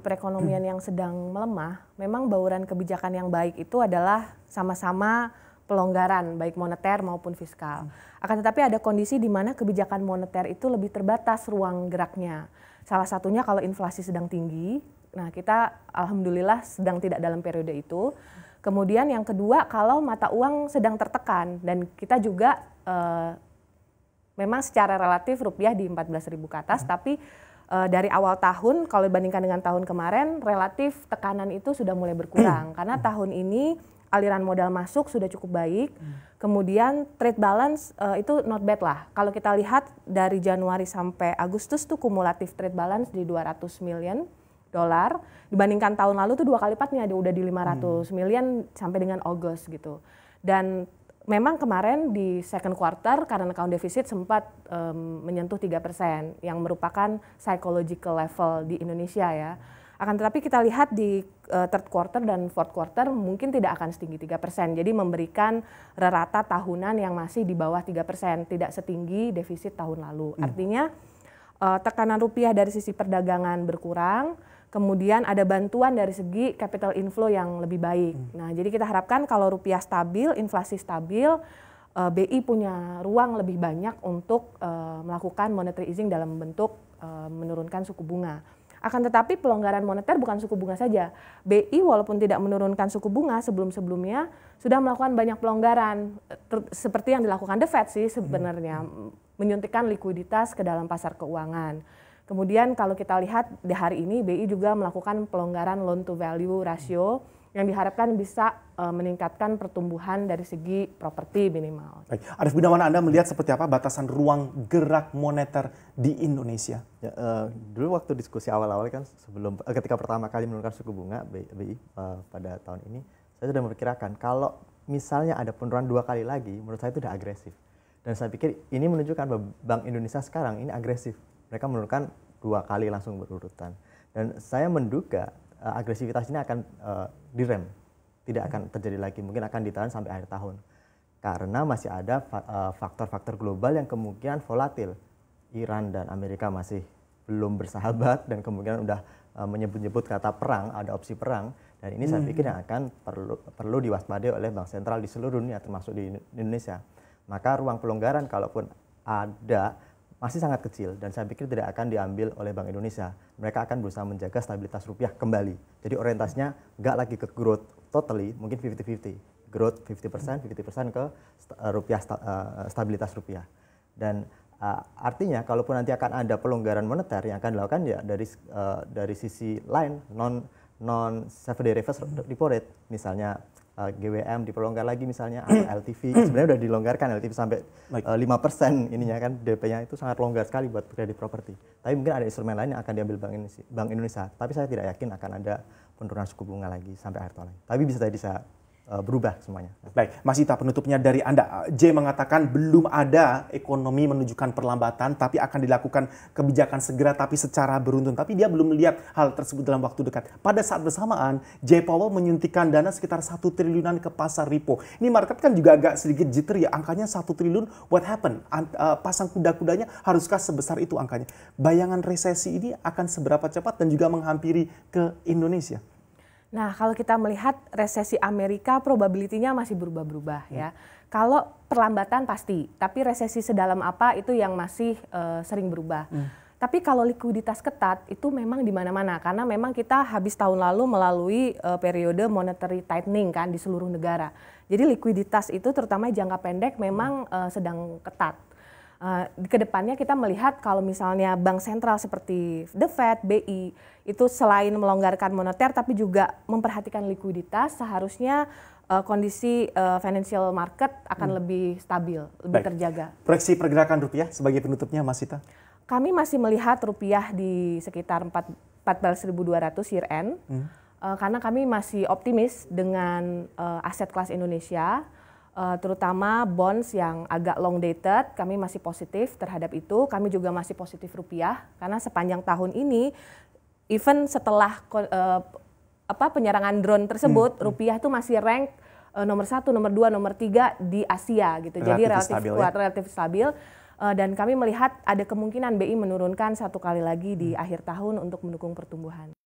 perekonomian yang sedang melemah, memang bauran kebijakan yang baik itu adalah sama-sama pelonggaran baik moneter maupun fiskal. Akan tetapi ada kondisi di mana kebijakan moneter itu lebih terbatas ruang geraknya. Salah satunya kalau inflasi sedang tinggi. Nah, kita alhamdulillah sedang tidak dalam periode itu. Kemudian yang kedua kalau mata uang sedang tertekan dan kita juga eh, memang secara relatif rupiah di 14.000 ke atas hmm. tapi uh, dari awal tahun kalau dibandingkan dengan tahun kemarin relatif tekanan itu sudah mulai berkurang karena tahun ini aliran modal masuk sudah cukup baik. Hmm. Kemudian trade balance uh, itu not bad lah. Kalau kita lihat dari Januari sampai Agustus tuh kumulatif trade balance di 200 million dolar dibandingkan tahun lalu tuh dua kali lipatnya udah di 500 hmm. million sampai dengan Agustus gitu. Dan memang kemarin di second quarter karena account deficit sempat um, menyentuh 3% yang merupakan psychological level di Indonesia ya. Akan tetapi kita lihat di uh, third quarter dan fourth quarter mungkin tidak akan setinggi 3%. Jadi memberikan rata tahunan yang masih di bawah 3%, tidak setinggi defisit tahun lalu. Hmm. Artinya uh, tekanan rupiah dari sisi perdagangan berkurang, kemudian ada bantuan dari segi capital inflow yang lebih baik. Hmm. Nah, jadi kita harapkan kalau rupiah stabil, inflasi stabil, uh, eh, BI punya ruang lebih banyak untuk uh, melakukan monetary easing dalam bentuk uh, menurunkan suku bunga. Akan tetapi pelonggaran moneter bukan suku bunga saja. BI walaupun tidak menurunkan suku bunga sebelum-sebelumnya sudah melakukan banyak pelonggaran seperti yang dilakukan The Fed sih sebenarnya hmm. menyuntikkan likuiditas ke dalam pasar keuangan Kemudian kalau kita lihat di hari ini BI juga melakukan pelonggaran loan to value ratio yang diharapkan bisa uh, meningkatkan pertumbuhan dari segi properti minimal. Baik, Arif Gunawan Anda melihat seperti apa batasan ruang gerak moneter di Indonesia? Ya, uh, dulu waktu diskusi awal-awal kan sebelum uh, ketika pertama kali menurunkan suku bunga BI pada tahun ini, saya sudah memperkirakan kalau misalnya ada penurunan dua kali lagi, menurut saya itu sudah agresif. Dan saya pikir ini menunjukkan bahwa Bank Indonesia sekarang ini agresif mereka menurunkan dua kali langsung berurutan. Dan saya menduga uh, agresivitas ini akan uh, direm, tidak akan terjadi lagi, mungkin akan ditahan sampai akhir tahun. Karena masih ada eh, faktor-faktor global yang kemungkinan volatil. Iran dan Amerika masih belum bersahabat dan kemungkinan sudah menyebut-nyebut kata perang, ada opsi perang. Dan ini saya hmm. pikir yang akan perlu perlu diwaspadai oleh bank sentral di seluruh dunia termasuk di Indonesia. Maka ruang pelonggaran kalaupun ada masih sangat kecil dan saya pikir tidak akan diambil oleh Bank Indonesia. Mereka akan berusaha menjaga stabilitas rupiah kembali. Jadi orientasinya nggak lagi ke growth totally, mungkin 50-50. Growth 50%, 50% ke eh, rupiah eh, stabilitas rupiah. Dan uh, artinya kalaupun nanti akan ada pelonggaran moneter yang akan dilakukan ya dari uh, dari sisi lain non non safe reverse repo misalnya uh, eh, GWM diperlonggar lagi misalnya LTV sebenarnya udah dilonggarkan LTV sampai eh, lima persen ininya kan DP-nya itu sangat longgar sekali buat kredit properti. Tapi mungkin ada instrumen lain yang akan diambil Bank Indonesia, Bank Indonesia. Tapi saya tidak yakin akan ada penurunan suku bunga lagi sampai akhir tahun. Lagi. Tapi bisa tadi saya Eh, berubah semuanya. Baik, masih Ita penutupnya dari Anda. J mengatakan belum ada ekonomi menunjukkan perlambatan tapi akan dilakukan kebijakan segera tapi secara beruntun. Tapi dia belum melihat hal tersebut dalam waktu dekat. Pada saat bersamaan, J Powell menyuntikkan dana sekitar satu triliunan ke pasar repo. Ini market kan juga agak sedikit jitter ya. Angkanya satu triliun, what happen? Eh, pasang kuda-kudanya haruskah sebesar itu angkanya? Bayangan resesi ini akan seberapa cepat dan juga menghampiri ke Indonesia? Nah, kalau kita melihat resesi Amerika probabilitinya masih berubah-berubah hmm. ya. Kalau perlambatan pasti, tapi resesi sedalam apa itu yang masih uh, sering berubah. Hmm. Tapi kalau likuiditas ketat itu memang di mana-mana karena memang kita habis tahun lalu melalui uh, periode monetary tightening kan di seluruh negara. Jadi likuiditas itu terutama jangka pendek memang hmm. uh, sedang ketat. Uh, eh, kedepannya kita melihat kalau misalnya bank sentral seperti The Fed, BI itu selain melonggarkan moneter tapi juga memperhatikan likuiditas seharusnya uh, kondisi uh, financial market akan hmm. lebih stabil, lebih Baik. terjaga. Proyeksi pergerakan rupiah sebagai penutupnya Mas Sita? Kami masih melihat rupiah di sekitar 14.200 year end hmm. uh, karena kami masih optimis dengan uh, aset kelas Indonesia Eh, terutama bonds yang agak long dated, kami masih positif terhadap itu. Kami juga masih positif rupiah karena sepanjang tahun ini, even setelah uh, apa penyerangan drone tersebut, hmm. hmm. rupiah itu masih rank uh, nomor satu, nomor dua, nomor tiga di Asia gitu. Relatif Jadi relatif stabil, kuat, ya? relatif stabil. Uh, dan kami melihat ada kemungkinan BI menurunkan satu kali lagi di hmm. akhir tahun untuk mendukung pertumbuhan.